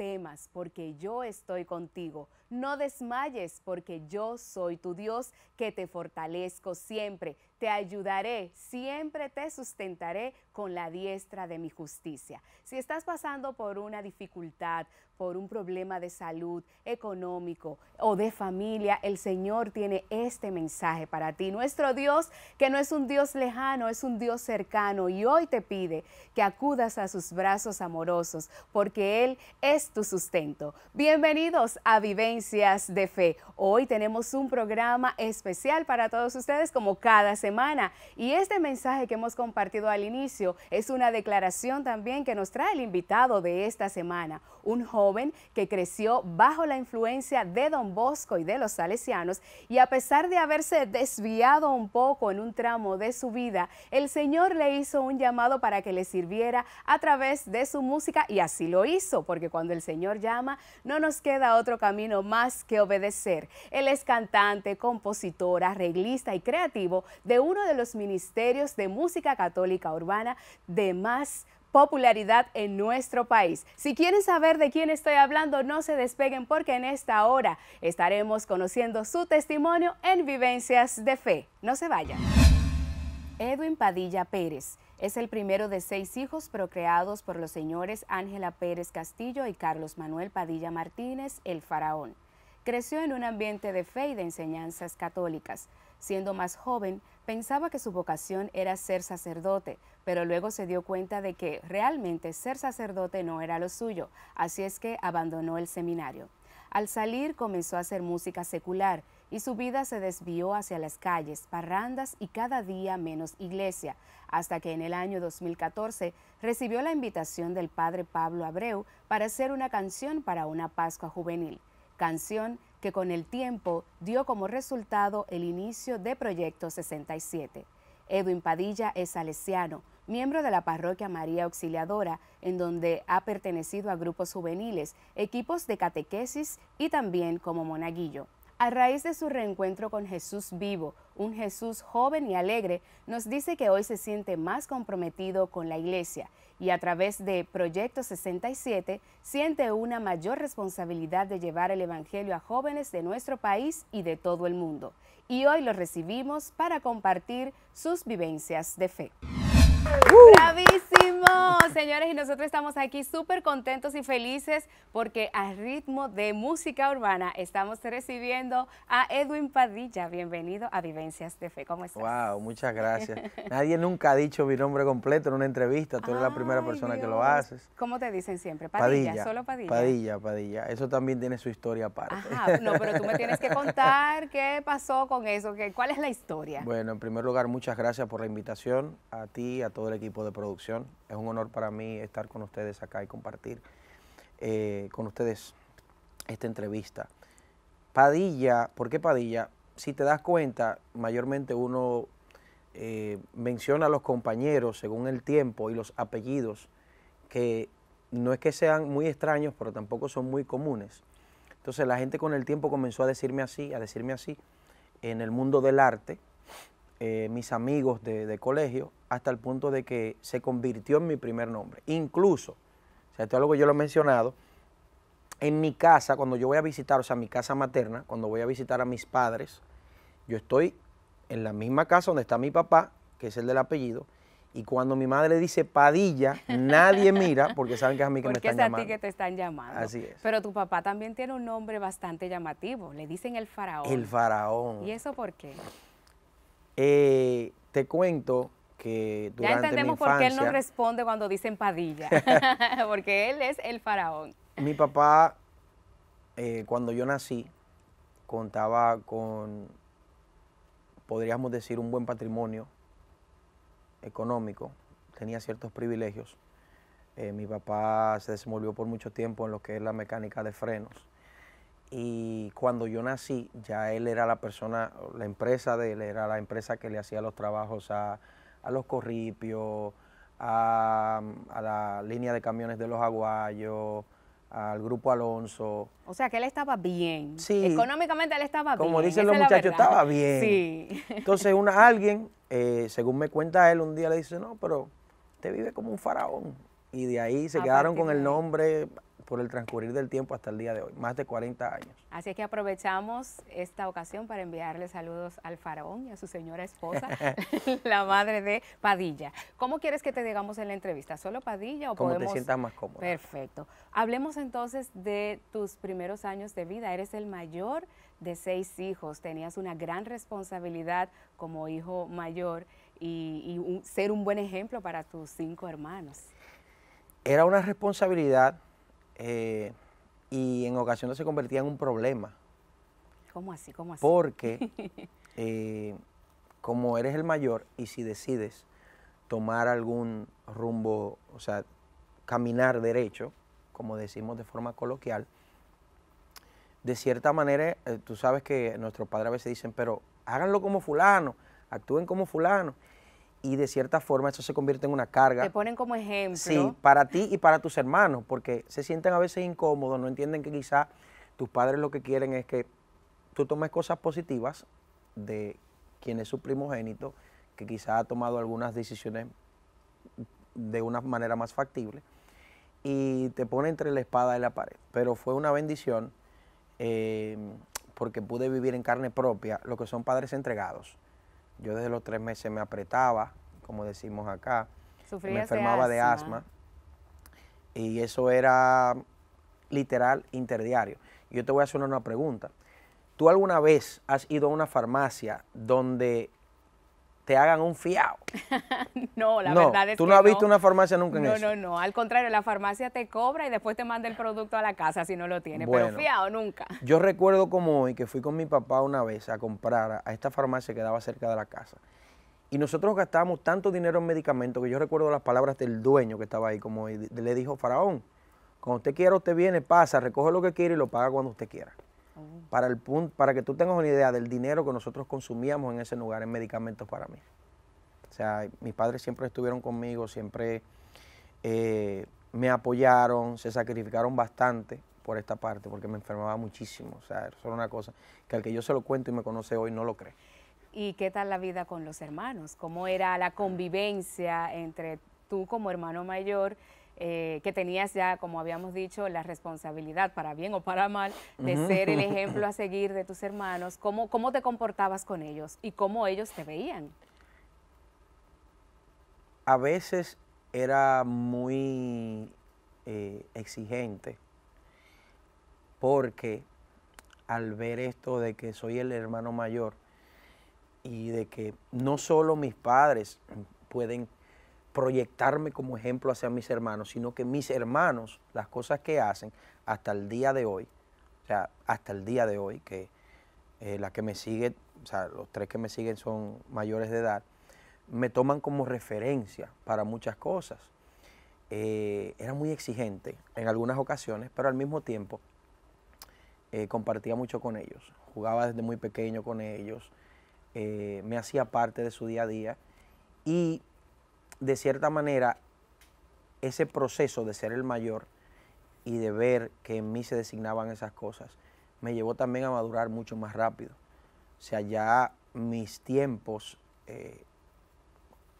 parte porque yo estoy contigo. No desmayes, porque yo soy tu Dios, que te fortalezco siempre. Te ayudaré, siempre te sustentaré con la diestra de mi justicia. Si estás pasando por una dificultad, por un problema de salud, económico o de familia, el Señor tiene este mensaje para ti. Nuestro Dios, que no es un Dios lejano, es un Dios cercano y hoy te pide que acudas a sus brazos amorosos, porque Él es tu sustento. Bienvenidos a Vivencias de Fe. Hoy tenemos un programa especial para todos ustedes como cada semana y este mensaje que hemos compartido al inicio es una declaración también que nos trae el invitado de esta semana, un joven que creció bajo la influencia de Don Bosco y de los salesianos y a pesar de haberse desviado un poco en un tramo de su vida, el Señor le hizo un llamado para que le sirviera a través de su música y así lo hizo, porque cuando el Señor Señor llama, no nos queda otro camino más que obedecer. Él es cantante, compositor, arreglista y creativo de uno de los ministerios de música católica urbana de más popularidad en nuestro país. Si quieren saber de quién estoy hablando, no se despeguen porque en esta hora estaremos conociendo su testimonio en Vivencias de Fe. No se vayan. Edwin Padilla Pérez es el primero de seis hijos procreados por los señores Ángela Pérez Castillo y Carlos Manuel Padilla Martínez, el faraón. Creció en un ambiente de fe y de enseñanzas católicas. Siendo más joven, pensaba que su vocación era ser sacerdote, pero luego se dio cuenta de que realmente ser sacerdote no era lo suyo, así es que abandonó el seminario. Al salir comenzó a hacer música secular y su vida se desvió hacia las calles, parrandas y cada día menos iglesia, hasta que en el año 2014 recibió la invitación del padre Pablo Abreu para hacer una canción para una Pascua juvenil, canción que con el tiempo dio como resultado el inicio de Proyecto 67. Edwin Padilla es salesiano, miembro de la parroquia María Auxiliadora, en donde ha pertenecido a grupos juveniles, equipos de catequesis y también como monaguillo. A raíz de su reencuentro con Jesús vivo, un Jesús joven y alegre, nos dice que hoy se siente más comprometido con la iglesia y a través de Proyecto 67 siente una mayor responsabilidad de llevar el Evangelio a jóvenes de nuestro país y de todo el mundo. Y hoy lo recibimos para compartir sus vivencias de fe. ¡Bravísimo! Señores, y nosotros estamos aquí súper contentos y felices porque al ritmo de música urbana estamos recibiendo a Edwin Padilla. Bienvenido a Vivencias de Fe. ¿Cómo estás? ¡Wow! Muchas gracias. Nadie nunca ha dicho mi nombre completo en una entrevista. Tú eres la primera persona que lo haces. ¿Cómo te dicen siempre? Padilla, Padilla, solo Padilla. Padilla, Padilla. Eso también tiene su historia aparte. Ajá, no, pero tú me tienes que contar qué pasó con eso, cuál es la historia. Bueno, en primer lugar, muchas gracias por la invitación a ti, a todo el equipo de producción. Es un honor para mí estar con ustedes acá y compartir eh, con ustedes esta entrevista. Padilla, ¿por qué Padilla? Si te das cuenta, mayormente uno eh, menciona a los compañeros según el tiempo y los apellidos, que no es que sean muy extraños, pero tampoco son muy comunes. Entonces la gente con el tiempo comenzó a decirme así, a decirme así, en el mundo del arte, eh, mis amigos de, colegio hasta el punto de que se convirtió en mi primer nombre. Incluso, o sea, esto es algo que yo lo he mencionado, en mi casa, cuando yo voy a visitar, o sea, mi casa materna, cuando voy a visitar a mis padres, yo estoy en la misma casa donde está mi papá, que es el del apellido, y cuando mi madre dice Padilla, nadie mira porque saben que es a mí que me están llamando. Porque es a ti que te están llamando. Así es. Pero tu papá también tiene un nombre bastante llamativo. Le dicen el faraón. El faraón. ¿Y eso por qué? Eh, te cuento que durante Ya entendemos por qué él no responde cuando dicen Padilla, porque él es el faraón. Mi papá, eh, cuando yo nací, contaba con, podríamos decir, un buen patrimonio económico, tenía ciertos privilegios. Eh, mi papá se desenvolvió por mucho tiempo en lo que es la mecánica de frenos y cuando yo nací ya él era la persona, la empresa de él era la empresa que le hacía los trabajos a, los corripios, a, la línea de camiones de los aguayos, al grupo Alonso. O sea que él estaba bien. Sí. Económicamente él estaba bien. Como dicen los muchachos, estaba bien. Sí. Entonces una, alguien, eh, según me cuenta él, un día le dice, no, pero te vive como un faraón. Y de ahí se quedaron con el nombre por el transcurrir del tiempo hasta el día de hoy, más de 40 años. Así que aprovechamos esta ocasión para enviarle saludos al faraón y a su señora esposa, la madre de Padilla. ¿Cómo quieres que te digamos en la entrevista? ¿Solo Padilla o Como te sientas más cómodo. Perfecto. Hablemos entonces de tus primeros años de vida. Eres el mayor de seis hijos, tenías una gran responsabilidad como hijo mayor y, ser un buen ejemplo para tus cinco hermanos. Era una responsabilidad eh, y en ocasiones se convertía en un problema. ¿Cómo así? ¿Cómo así? Porque eh, como eres el mayor y si decides tomar algún rumbo, o sea, caminar derecho, como decimos de forma coloquial, de cierta manera, eh, tú sabes que nuestros padres a veces dicen, pero háganlo como fulano, actúen como fulano y de cierta forma eso se convierte en una carga. Te ponen como ejemplo. Sí, para ti y para tus hermanos, porque se sienten a veces incómodos, no entienden que quizá tus padres lo que quieren es que tú tomes cosas positivas de quien es su primogénito, que quizá ha tomado algunas decisiones de una manera más factible, y te pone entre la espada y la pared. Pero fue una bendición eh, porque pude vivir en carne propia lo que son padres entregados yo desde los tres meses me apretaba, como decimos acá. me enfermaba de asma. Y eso era literal interdiario. Yo te voy a hacer una pregunta. ¿Tú alguna vez has ido a una farmacia donde te hagan un fiado. no, la verdad es tú que. Tú no has visto una farmacia nunca en no, eso. No, no, no. Al contrario, la farmacia te cobra y después te manda el producto a la casa si no lo tiene, pero fiado nunca. Yo recuerdo como hoy que fui con mi papá una vez a comprar a esta farmacia que daba cerca de la casa. Y nosotros gastábamos tanto dinero en medicamentos que yo recuerdo las palabras del dueño que estaba ahí, como le dijo Faraón, cuando usted quiera, usted viene, pasa, recoge lo que quiere y lo paga cuando usted quiera. Para, el punto, para que tú tengas una idea del dinero que nosotros consumíamos en ese lugar en medicamentos para mí. O sea, mis padres siempre estuvieron conmigo, siempre eh, me apoyaron, se sacrificaron bastante por esta parte, porque me enfermaba muchísimo. O sea, solo una cosa que al que yo se lo cuento y me conoce hoy no lo cree. ¿Y qué tal la vida con los hermanos? ¿Cómo era la convivencia entre tú como hermano mayor? Eh, que tenías ya, como habíamos dicho, la responsabilidad, para bien o para mal, de ser el ejemplo a seguir de tus hermanos, ¿cómo, ¿cómo te comportabas con ellos y cómo ellos te veían? A veces era muy eh, exigente porque al ver esto de que soy el hermano mayor y de que no solo mis padres pueden proyectarme como ejemplo hacia mis hermanos, sino que mis hermanos, las cosas que hacen hasta el día de hoy, o sea, hasta el día de hoy, que eh, la que me sigue, o sea, los tres que me siguen son mayores de edad, me toman como referencia para muchas cosas. Eh, era muy exigente en algunas ocasiones, pero al mismo tiempo eh, compartía mucho con ellos. Jugaba desde muy pequeño con ellos, me hacía parte de su día a día y de cierta manera, ese proceso de ser el mayor y de ver que en mí se designaban esas cosas, me llevó también a madurar mucho más rápido. O sea, ya mis tiempos eh,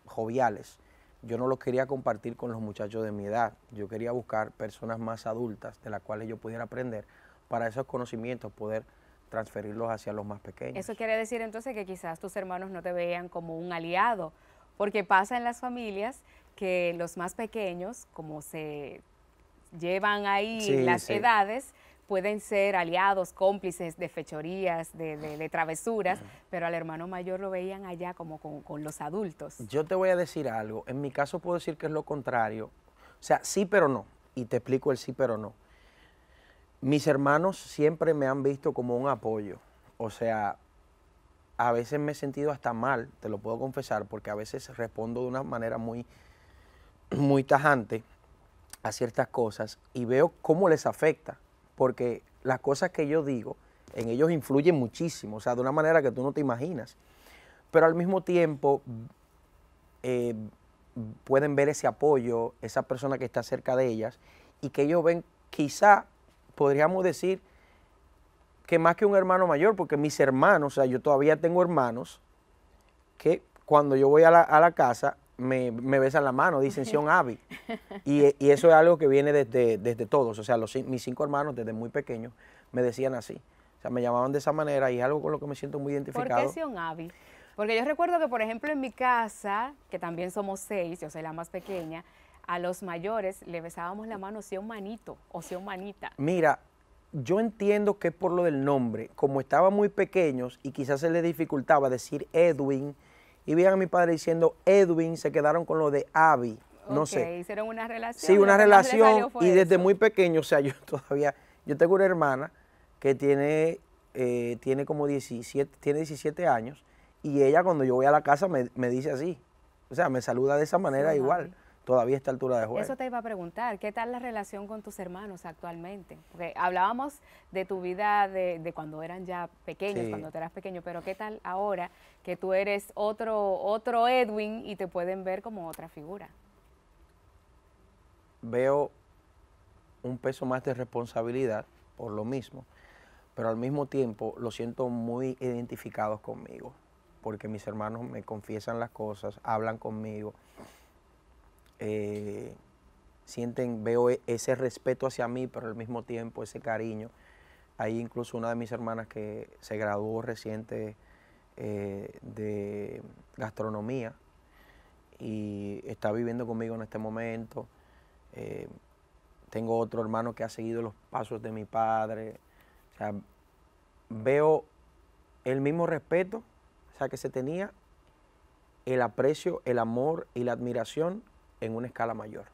joviales, yo no los quería compartir con los muchachos de mi edad. Yo quería buscar personas más adultas de las cuales yo pudiera aprender para esos conocimientos poder transferirlos hacia los más pequeños. Eso quiere decir entonces que quizás tus hermanos no te veían como un aliado, porque pasa en las familias que los más pequeños, como se llevan ahí las edades, pueden ser aliados, cómplices de fechorías, de, travesuras, pero al hermano mayor lo veían allá como con, con, los adultos. Yo te voy a decir algo, en mi caso puedo decir que es lo contrario, o sea, sí pero no, y te explico el sí pero no. Mis hermanos siempre me han visto como un apoyo, o sea, a veces me he sentido hasta mal, te lo puedo confesar, porque a veces respondo de una manera muy, muy tajante a ciertas cosas y veo cómo les afecta, porque las cosas que yo digo en ellos influyen muchísimo, o sea, de una manera que tú no te imaginas. Pero al mismo tiempo eh, pueden ver ese apoyo, esa persona que está cerca de ellas y que ellos ven quizá, podríamos decir, que más que un hermano mayor, porque mis hermanos, o sea, yo todavía tengo hermanos que cuando yo voy a la, casa me, besan la mano, dicen Sion abi Y, y, eso es algo que viene desde, todos, o sea, mis cinco hermanos desde muy pequeños me decían así. O sea, me llamaban de esa manera y es algo con lo que me siento muy identificado. ¿Por qué Sion Porque yo recuerdo que, por ejemplo, en mi casa, que también somos seis, yo soy la más pequeña, a los mayores le besábamos la mano Sion Manito o Sion Manita. Mira, yo entiendo que es por lo del nombre, como estaban muy pequeños y quizás se les dificultaba decir Edwin, y veían a mi padre diciendo Edwin, se quedaron con lo de Abby. No sé. Hicieron una relación. Sí, una relación. Y desde muy pequeño, o sea, yo todavía, yo tengo una hermana que tiene, eh, tiene como 17, tiene 17 años, y ella cuando yo voy a la casa me, me dice así. O sea, me saluda de esa manera igual todavía a esta altura de juego. Eso te iba a preguntar, ¿qué tal la relación con tus hermanos actualmente? Porque hablábamos de tu vida de, cuando eran ya pequeños, cuando te eras pequeño, pero ¿qué tal ahora que tú eres otro, otro Edwin y te pueden ver como otra figura? Veo un peso más de responsabilidad por lo mismo, pero al mismo tiempo lo siento muy identificados conmigo, porque mis hermanos me confiesan las cosas, hablan conmigo eh, sienten, veo e, ese respeto hacia mí, pero al mismo tiempo ese cariño. Hay incluso una de mis hermanas que se graduó reciente eh, de gastronomía y está viviendo conmigo en este momento. Eh, tengo otro hermano que ha seguido los pasos de mi padre. O sea, veo el mismo respeto o sea, que se tenía, el aprecio, el amor y la admiración en una escala mayor.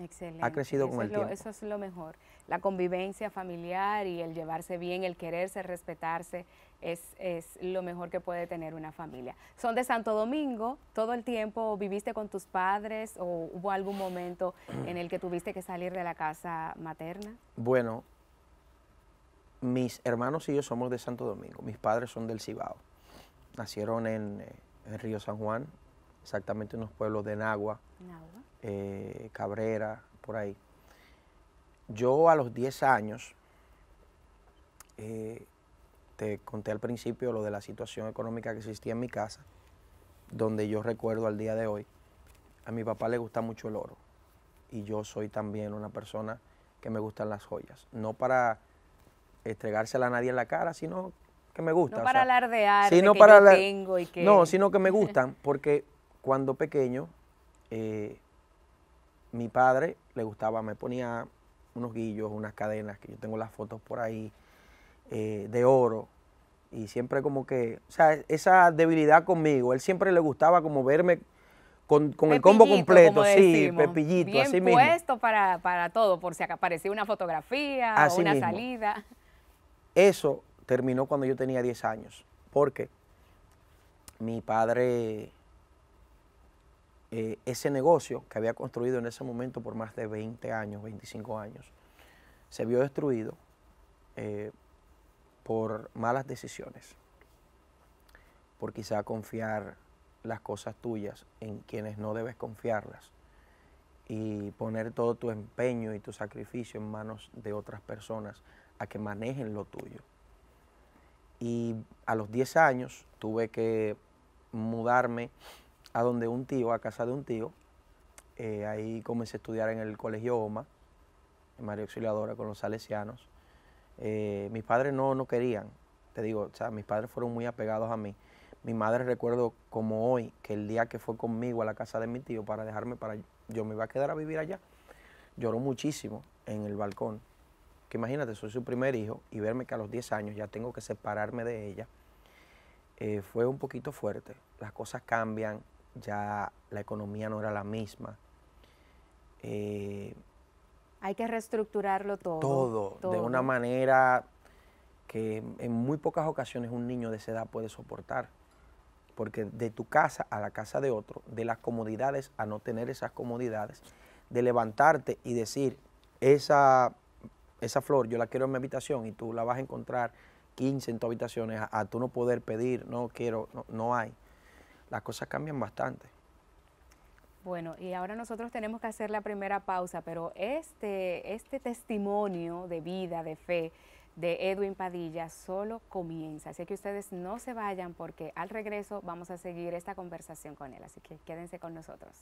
Excelente. Ha crecido eso con el tiempo. Eso es lo mejor. La convivencia familiar y el llevarse bien, el quererse, respetarse, es, lo mejor que puede tener una familia. Son de Santo Domingo, todo el tiempo viviste con tus padres o hubo algún momento en el que tuviste que salir de la casa materna? Bueno, mis hermanos y yo somos de Santo Domingo, mis padres son del Cibao. Nacieron en, eh, en Río San Juan, exactamente unos pueblos de Nagua, eh, Cabrera, por ahí. Yo a los 10 años, eh, te conté al principio lo de la situación económica que existía en mi casa, donde yo recuerdo al día de hoy, a mi papá le gusta mucho el oro y yo soy también una persona que me gustan las joyas, no para estregársela a nadie en la cara, sino que me gusta. No para alardear sino que tengo y que... No, sino que me gustan porque cuando pequeño, eh, mi padre le gustaba, me ponía unos guillos, unas cadenas, que yo tengo las fotos por ahí, eh, de oro. Y siempre como que, o sea, esa debilidad conmigo, él siempre le gustaba como verme con, el combo completo, sí, pepillito, así mismo. puesto para, para todo, por si aparecía una fotografía o una salida. Eso terminó cuando yo tenía 10 años, porque mi padre eh, ese negocio que había construido en ese momento por más de 20 años, 25 años, se vio destruido eh, por malas decisiones, por quizá confiar las cosas tuyas en quienes no debes confiarlas y poner todo tu empeño y tu sacrificio en manos de otras personas a que manejen lo tuyo. Y a los 10 años tuve que mudarme a donde un tío, a casa de un tío. Eh, ahí comencé a estudiar en el Colegio OMA, en María Auxiliadora, con los salesianos. Eh, mis padres no, no querían, te digo, o sea, mis padres fueron muy apegados a mí. Mi madre recuerdo como hoy, que el día que fue conmigo a la casa de mi tío para dejarme, para yo me iba a quedar a vivir allá, lloró muchísimo en el balcón. Que imagínate, soy su primer hijo y verme que a los 10 años ya tengo que separarme de ella, eh, fue un poquito fuerte. Las cosas cambian, ya la economía no era la misma. Eh, hay que reestructurarlo todo, todo. de una manera que en muy pocas ocasiones un niño de esa edad puede soportar. Porque de tu casa a la casa de otro, de las comodidades a no tener esas comodidades, de levantarte y decir, esa, esa flor yo la quiero en mi habitación y tú la vas a encontrar 15 en tu habitaciones a, tú no poder pedir, no quiero, no hay las cosas cambian bastante. Bueno, y ahora nosotros tenemos que hacer la primera pausa, pero este, este testimonio de vida, de fe, de Edwin Padilla solo comienza. Así que ustedes no se vayan porque al regreso vamos a seguir esta conversación con él. Así que quédense con nosotros.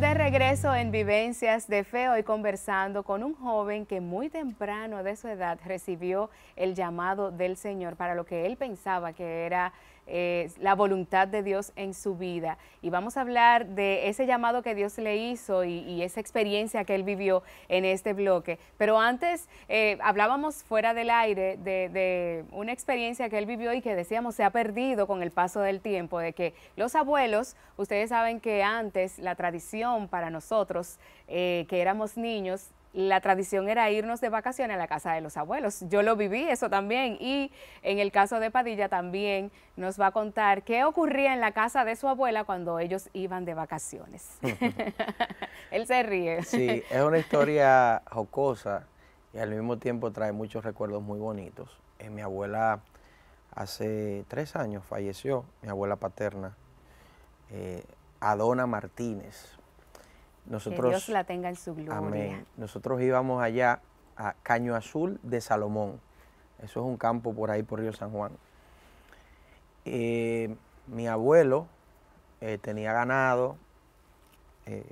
de regreso en Vivencias de Fe hoy conversando con un joven que muy temprano de su edad recibió el llamado del Señor para lo que él pensaba que era la voluntad de Dios en su vida. Y vamos a hablar de ese llamado que Dios le hizo y, esa experiencia que él vivió en este bloque. Pero antes eh, hablábamos fuera del aire de, una experiencia que él vivió y que decíamos se ha perdido con el paso del tiempo, de que los abuelos, ustedes saben que antes la tradición para nosotros, eh, que éramos niños, la tradición era irnos de vacaciones a la casa de los abuelos. Yo lo viví eso también y en el caso de Padilla también nos va a contar qué ocurría en la casa de su abuela cuando ellos iban de vacaciones. Él se ríe. Sí, es una historia jocosa y al mismo tiempo trae muchos recuerdos muy bonitos. Eh, mi abuela hace tres años falleció, mi abuela paterna, eh, Adona Martínez, nosotros, que Dios la tenga en su gloria. Nosotros íbamos allá a Caño Azul de Salomón. Eso es un campo por ahí, por Río San Juan. Eh, mi abuelo eh, tenía ganado eh,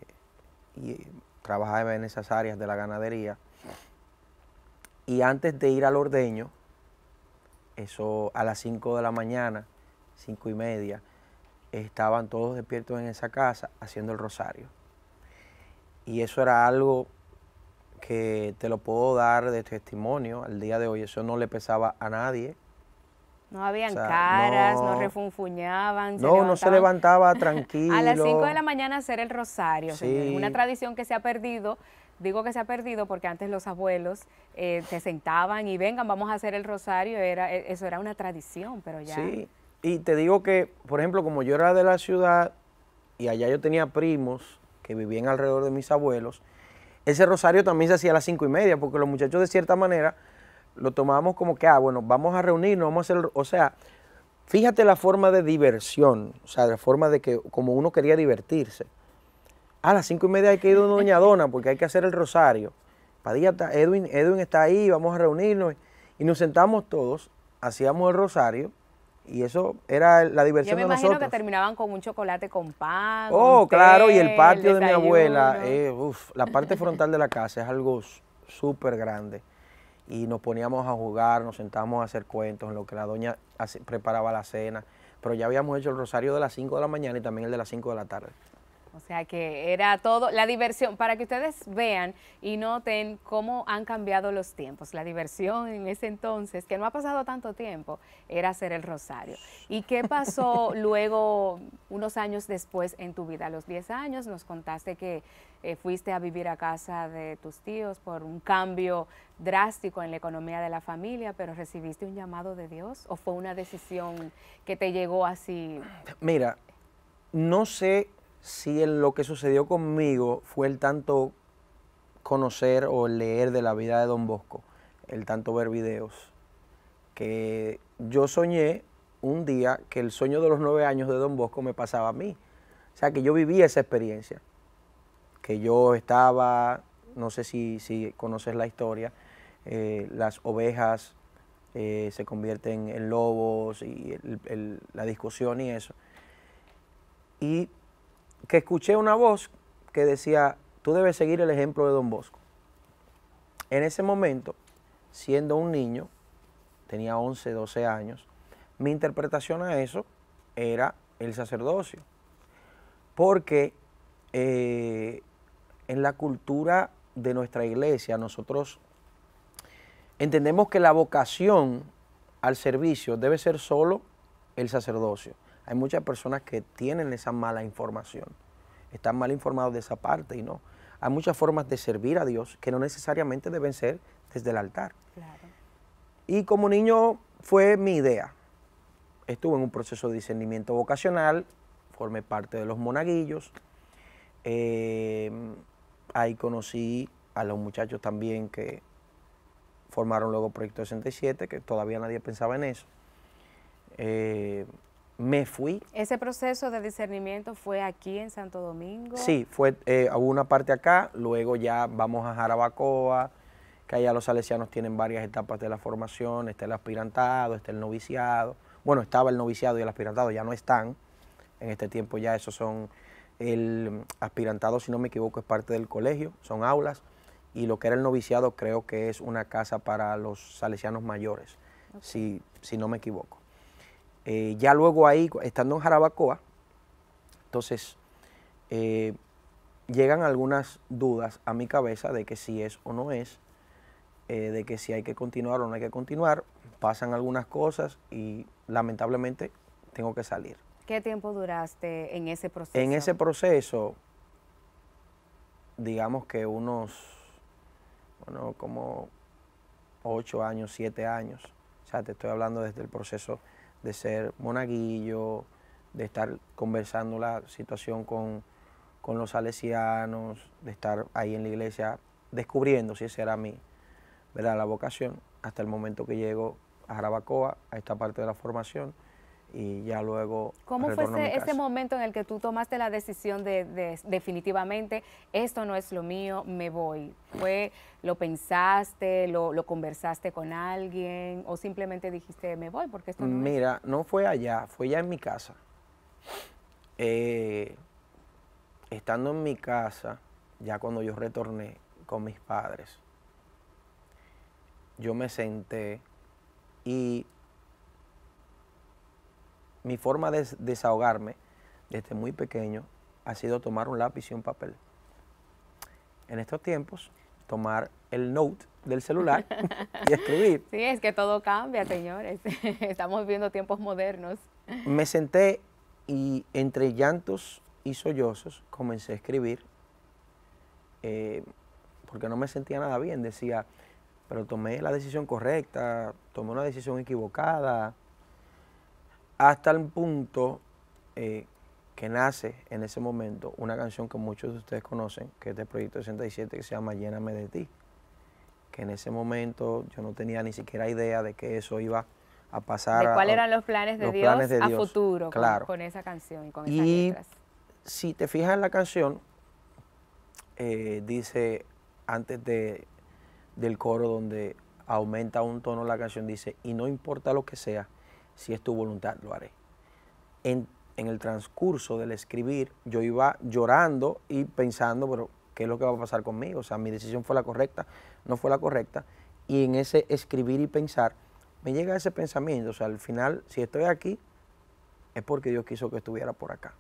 y trabajaba en esas áreas de la ganadería. Y antes de ir al ordeño, eso a las 5 de la mañana, cinco y media, estaban todos despiertos en esa casa haciendo el rosario. Y eso era algo que te lo puedo dar de testimonio al día de hoy. Eso no le pesaba a nadie. No habían caras, no, refunfuñaban. No, no se levantaba tranquilo. a las 5 de la mañana hacer el rosario. Una tradición que se ha perdido. Digo que se ha perdido porque antes los abuelos eh, se sentaban y vengan, vamos a hacer el rosario. Era, e, eso era una tradición, pero ya. Sí, y te digo que, por ejemplo, como yo era de la ciudad y allá yo tenía primos que vivían alrededor de mis abuelos, ese rosario también se hacía a las cinco y media, porque los muchachos de cierta manera lo tomábamos como que, ah, bueno, vamos a reunirnos, vamos a hacer, o sea, fíjate la forma de diversión, o sea, la forma de que, como uno quería divertirse. A las cinco y media hay que ir a Doña Dona, porque hay que hacer el rosario. Padilla está, Edwin, Edwin está ahí, vamos a reunirnos. Y nos sentamos todos, hacíamos el rosario, y eso era la diversión de nosotros. Yo me imagino que terminaban con un chocolate con pan. Oh, claro, y el patio de mi abuela, eh, la parte frontal de la casa es algo súper grande. Y nos poníamos a jugar, nos sentamos a hacer cuentos, en lo que la doña preparaba la cena. Pero ya habíamos hecho el rosario de las 5 de la mañana y también el de las 5 de la tarde. O sea que era todo, la diversión, para que ustedes vean y noten cómo han cambiado los tiempos. La diversión en ese entonces, que no ha pasado tanto tiempo, era hacer el rosario. ¿Y qué pasó luego, unos años después en tu vida? A los 10 años nos contaste que eh, fuiste a vivir a casa de tus tíos por un cambio drástico en la economía de la familia, pero recibiste un llamado de Dios o fue una decisión que te llegó así? Mira, no sé si en lo que sucedió conmigo fue el tanto conocer o leer de la vida de Don Bosco, el tanto ver videos, que yo soñé un día que el sueño de los nueve años de Don Bosco me pasaba a mí. O sea, que yo vivía esa experiencia, que yo estaba, no sé si, si conoces la historia, eh, las ovejas eh, se convierten en lobos y la discusión y eso. Y que escuché una voz que decía, tú debes seguir el ejemplo de don Bosco. En ese momento, siendo un niño, tenía 11, 12 años, mi interpretación a eso era el sacerdocio. Porque eh, en la cultura de nuestra iglesia nosotros entendemos que la vocación al servicio debe ser solo el sacerdocio hay muchas personas que tienen esa mala información, están mal informados de esa parte y no. Hay muchas formas de servir a Dios que no necesariamente deben ser desde el altar. Y como niño fue mi idea. Estuve en un proceso de discernimiento vocacional, formé parte de los monaguillos. Eh, ahí conocí a los muchachos también que formaron luego Proyecto 67, que todavía nadie pensaba en eso. Eh, me fui. ¿Ese proceso de discernimiento fue aquí en Santo Domingo? Sí, fue, eh, una parte acá, luego ya vamos a Jarabacoa, que allá los salesianos tienen varias etapas de la formación, está el aspirantado, está el noviciado, bueno, estaba el noviciado y el aspirantado, ya no están, en este tiempo ya esos son, el aspirantado, si no me equivoco, es parte del colegio, son aulas, y lo que era el noviciado creo que es una casa para los salesianos mayores, si, si no me equivoco. Eh, ya luego ahí, estando en Jarabacoa, entonces eh, llegan algunas dudas a mi cabeza de que si es o no es, eh, de que si hay que continuar o no hay que continuar. Pasan algunas cosas y lamentablemente tengo que salir. ¿Qué tiempo duraste en ese proceso? En ese proceso, digamos que unos, bueno, como ocho años, siete años. O sea, te estoy hablando desde el proceso de ser monaguillo, de estar conversando la situación con, los salesianos, de estar ahí en la iglesia descubriendo si esa era mi, ¿verdad? la vocación, hasta el momento que llego a Jarabacoa, a esta parte de la formación y ya luego... ¿Cómo fue ese, momento en el que tú tomaste la decisión de, definitivamente esto no es lo mío, me voy? ¿Fue, lo pensaste, lo, conversaste con alguien o simplemente dijiste me voy porque esto no Mira, no fue allá, fue ya en mi casa. Eh, estando en mi casa, ya cuando yo retorné con mis padres, yo me senté y mi forma de desahogarme desde muy pequeño ha sido tomar un lápiz y un papel. En estos tiempos, tomar el note del celular y escribir. Sí, es que todo cambia, señores. Estamos viviendo tiempos modernos. Me senté y entre llantos y sollozos comencé a escribir eh, porque no me sentía nada bien. Decía, pero tomé la decisión correcta, tomé una decisión equivocada, hasta el punto eh, que nace en ese momento una canción que muchos de ustedes conocen, que es del Proyecto 67, que se llama Lléname de ti, que en ese momento yo no tenía ni siquiera idea de que eso iba a pasar. ¿Y cuáles eran los planes de, Dios, a futuro claro. con, esa canción y con esas Si te fijas en la canción, eh, dice antes de, del coro donde aumenta un tono la canción, dice, y no importa lo que sea, si es tu voluntad, lo haré. En, el transcurso del escribir, yo iba llorando y pensando, pero ¿qué es lo que va a pasar conmigo? O sea, mi decisión fue la correcta, no fue la correcta. Y en ese escribir y pensar, me llega ese pensamiento, o sea, al final, si estoy aquí, es porque Dios quiso que estuviera por acá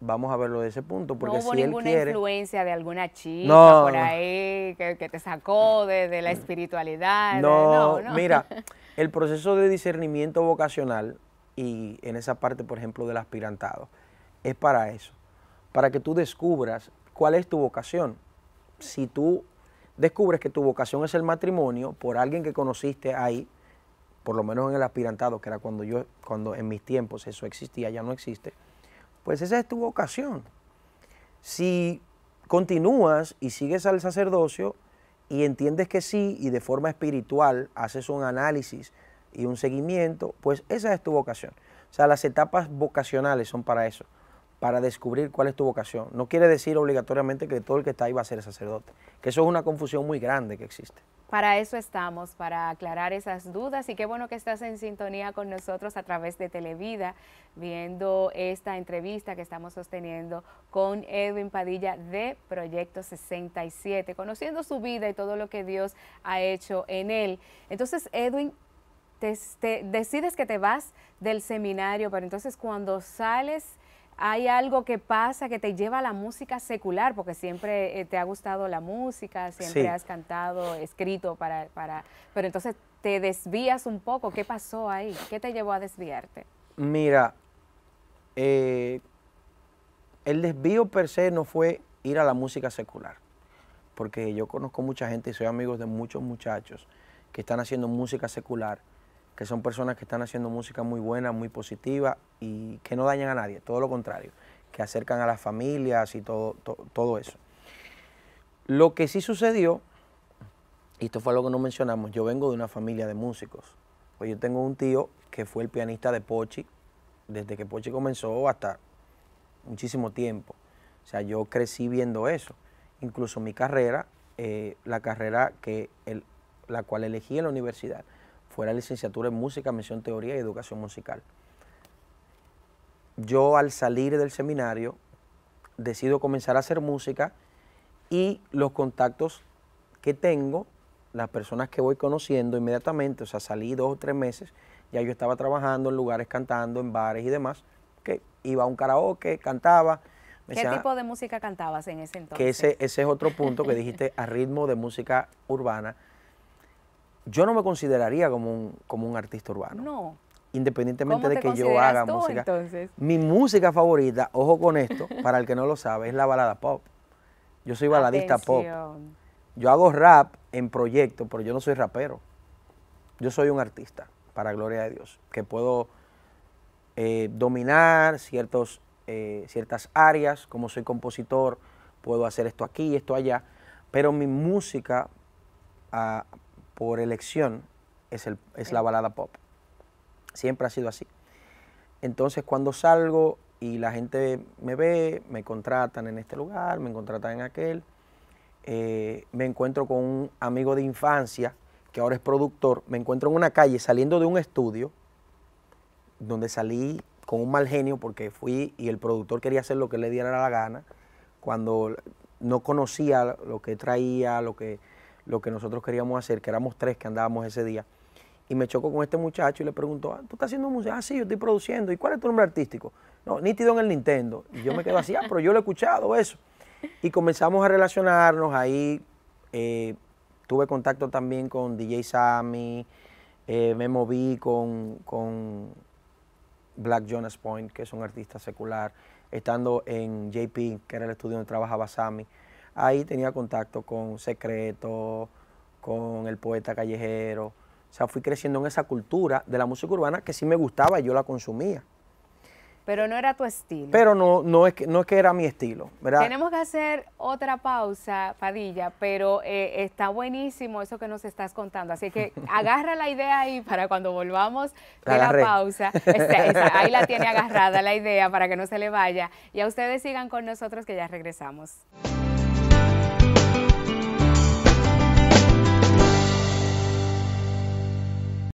vamos a verlo de ese punto. Porque no hubo ninguna influencia de alguna chica por ahí que, te sacó de, la mm. espiritualidad. No, no, mira, el proceso de discernimiento vocacional y en esa parte, por ejemplo, del aspirantado, es para eso, para que tú descubras cuál es tu vocación. Si tú descubres que tu vocación es el matrimonio por alguien que conociste ahí, por lo menos en el aspirantado, que era cuando yo, cuando en mis tiempos eso existía, ya no existe, pues esa es tu vocación. Si continúas y sigues al sacerdocio y entiendes que sí y de forma espiritual haces un análisis y un seguimiento, pues esa es tu vocación. O sea, las etapas vocacionales son para eso, para descubrir cuál es tu vocación. No quiere decir obligatoriamente que todo el que está ahí va a ser sacerdote, que eso es una confusión muy grande que existe. Para eso estamos, para aclarar esas dudas y qué bueno que estás en sintonía con nosotros a través de Televida, viendo esta entrevista que estamos sosteniendo con Edwin Padilla de Proyecto 67, conociendo su vida y todo lo que Dios ha hecho en él. Entonces, Edwin, decides que te vas del seminario, pero entonces cuando sales hay algo que pasa que te lleva a la música secular, porque siempre eh, te ha gustado la música, siempre has cantado, escrito para, para, pero entonces te desvías un poco. ¿Qué pasó ahí? ¿Qué te llevó a desviarte? Mira, eh, el desvío per se no fue ir a la música secular, porque yo conozco mucha gente y soy amigo de muchos muchachos que están haciendo música secular que son personas que están haciendo música muy buena, muy positiva y que no dañan a nadie, todo lo contrario, que acercan a las familias y todo, todo eso. Lo que sí sucedió, y esto fue algo que no mencionamos, yo vengo de una familia de músicos. Pues yo tengo un tío que fue el pianista de Pochi, desde que Pochi comenzó hasta muchísimo tiempo. O sea, yo crecí viendo eso. Incluso mi carrera, eh, la carrera que la cual elegí en la universidad, fue la licenciatura en música, mención teoría y educación musical. Yo al salir del seminario decido comenzar a hacer música y los contactos que tengo, las personas que voy conociendo inmediatamente, o sea, salí dos o tres meses, ya yo estaba trabajando en lugares cantando, en bares y demás, que iba a un karaoke, cantaba. ¿Qué tipo de música cantabas en ese entonces? Que ese, ese es otro punto que dijiste, a ritmo de música urbana yo no me consideraría como un, como un artista urbano. No. Independientemente de que yo haga música. Entonces? Mi música favorita, ojo con esto, para el que no lo sabe, es la balada pop. Yo soy baladista pop. Yo hago rap en proyecto, pero yo no soy rapero. Yo soy un artista, para gloria de Dios, que puedo eh, dominar ciertos, eh, ciertas áreas, como soy compositor, puedo hacer esto aquí esto allá, pero mi música, ah, por elección es, la balada pop. Siempre ha sido así. Entonces cuando salgo y la gente me ve, me contratan en este lugar, me contratan en aquel, eh, me encuentro con un amigo de infancia que ahora es productor, me encuentro en una calle saliendo de un estudio donde salí con un mal genio porque fui y el productor quería hacer lo que le diera la gana, cuando no conocía lo que traía, lo que lo que nosotros queríamos hacer, que éramos tres que andábamos ese día. Y me chocó con este muchacho y le preguntó, ah, ¿tú estás haciendo música? Ah, sí, yo estoy produciendo. ¿Y cuál es tu nombre artístico? No, Nítido en el Nintendo. Y yo me quedo así, ah, pero yo lo he escuchado eso. Y comenzamos a relacionarnos ahí. Eh, tuve contacto también con DJ Sammy, eh, me moví con, con Black Jonas Point, que es un artista secular, estando en JP, que era el estudio donde trabajaba Sammy ahí tenía contacto con Secreto, con el poeta callejero. O sea, fui creciendo en esa cultura de la música urbana que sí me gustaba y yo la consumía. Pero no era tu estilo. Pero no, no, es, que, no es que era mi estilo, ¿verdad? Tenemos que hacer otra pausa, Padilla, pero eh, está buenísimo eso que nos estás contando. Así que agarra la idea ahí para cuando volvamos de la, pausa. ahí la tiene agarrada la idea para que no se le vaya. Y a ustedes sigan con nosotros que ya regresamos.